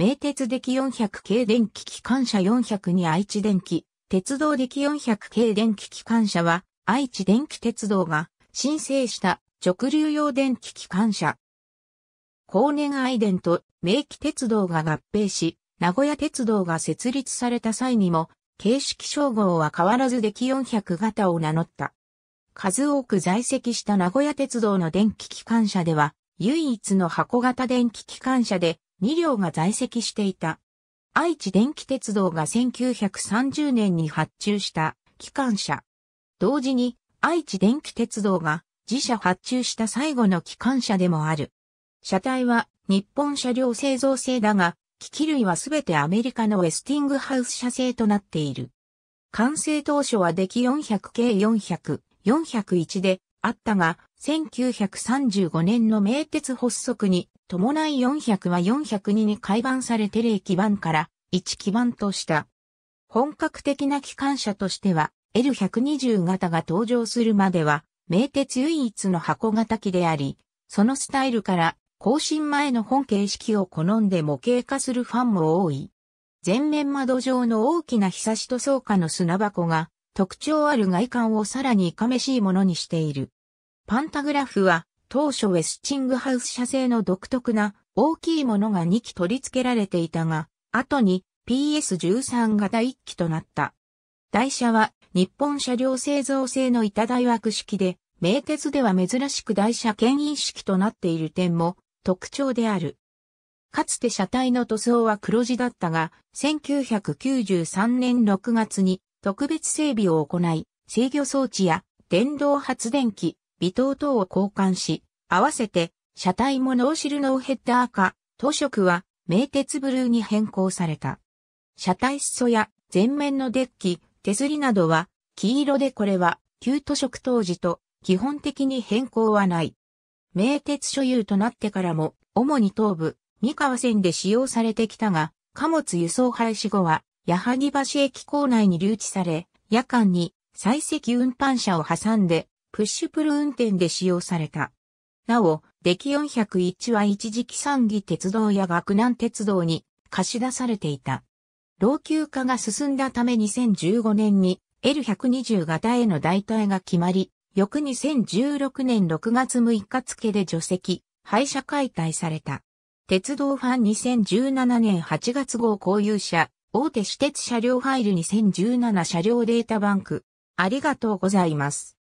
名鉄出来400系電気機関車400に愛知電気、鉄道出来400系電気機関車は、愛知電気鉄道が申請した直流用電気機関車。後年愛電と名機鉄道が合併し、名古屋鉄道が設立された際にも、形式称号は変わらず出来400型を名乗った。数多く在籍した名古屋鉄道の電気機関車では、唯一の箱型電気機関車で、2両が在籍していた。愛知電気鉄道が1930年に発注した機関車。同時に愛知電気鉄道が自社発注した最後の機関車でもある。車体は日本車両製造製だが、機器類はすべてアメリカのウェスティングハウス社製となっている。完成当初は出来400 k 400、401であったが、1935年の名鉄発足に伴い400は402に改版されて0基盤から1基盤とした。本格的な機関車としては L120 型が登場するまでは名鉄唯一の箱型機であり、そのスタイルから更新前の本形式を好んで模型化するファンも多い。前面窓上の大きな日差しと草下の砂箱が特徴ある外観をさらにいかめしいものにしている。パンタグラフは当初ウェスチングハウス社製の独特な大きいものが2機取り付けられていたが、後に PS13 型1機となった。台車は日本車両製造製の板台枠式で、名鉄では珍しく台車牽引式となっている点も特徴である。かつて車体の塗装は黒字だったが、1993年6月に特別整備を行い、制御装置や電動発電機、微糖等を交換し、合わせて車体もノーシルノーヘッダー化、塗色は名鉄ブルーに変更された。車体裾や前面のデッキ、手すりなどは黄色でこれは旧塗色当時と基本的に変更はない。名鉄所有となってからも主に東部、三河線で使用されてきたが、貨物輸送廃止後は矢作橋駅構内に留置され、夜間に採石運搬車を挟んで、プッシュプル運転で使用された。なお、デキ401は一時期三義鉄道や学南鉄道に貸し出されていた。老朽化が進んだため2015年に L120 型への代替が決まり、翌2016年6月6日付で除籍、廃車解体された。鉄道ファン2017年8月号公有車、大手私鉄車両ファイル2017車両データバンク。ありがとうございます。